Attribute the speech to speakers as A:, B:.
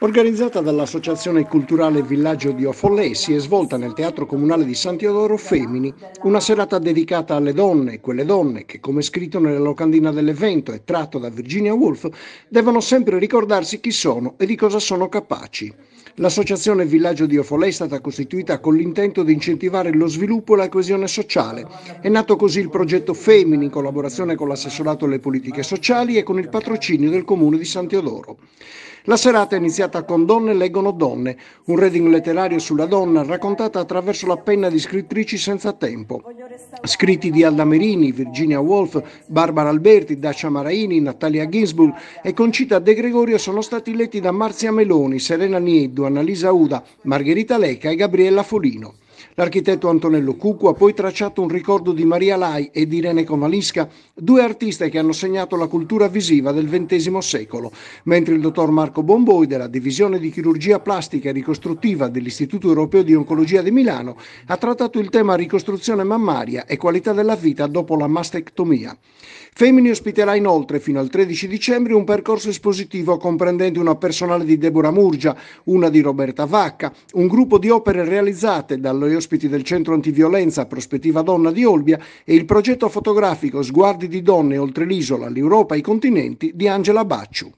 A: Organizzata dall'Associazione Culturale Villaggio di Ofollè, si è svolta nel Teatro Comunale di San Teodoro Femini una serata dedicata alle donne, quelle donne che, come scritto nella locandina dell'evento e tratto da Virginia Woolf, devono sempre ricordarsi chi sono e di cosa sono capaci. L'associazione Villaggio di Ofolè è stata costituita con l'intento di incentivare lo sviluppo e la coesione sociale. È nato così il progetto Femini in collaborazione con l'assessorato alle politiche sociali e con il patrocinio del comune di San Teodoro. La serata è iniziata pubblicata con Donne leggono donne, un reading letterario sulla donna raccontata attraverso la penna di scrittrici senza tempo. Scritti di Alda Merini, Virginia Woolf, Barbara Alberti, Dacia Maraini, Natalia Ginsburg e Concita De Gregorio sono stati letti da Marzia Meloni, Serena Nieddu, Annalisa Uda, Margherita Lecca e Gabriella Folino. L'architetto Antonello Cucu ha poi tracciato un ricordo di Maria Lai e di Irene Comalisca, due artiste che hanno segnato la cultura visiva del XX secolo, mentre il dottor Marco Bomboi della Divisione di Chirurgia Plastica e Ricostruttiva dell'Istituto Europeo di Oncologia di Milano ha trattato il tema ricostruzione mammaria e qualità della vita dopo la mastectomia. Femini ospiterà inoltre fino al 13 dicembre un percorso espositivo comprendente una personale di Deborah Murgia, una di Roberta Vacca, un gruppo di opere realizzate dallo e ospiti del Centro Antiviolenza Prospettiva Donna di Olbia e il progetto fotografico Sguardi di donne oltre l'isola, l'Europa e i continenti di Angela Bacciu.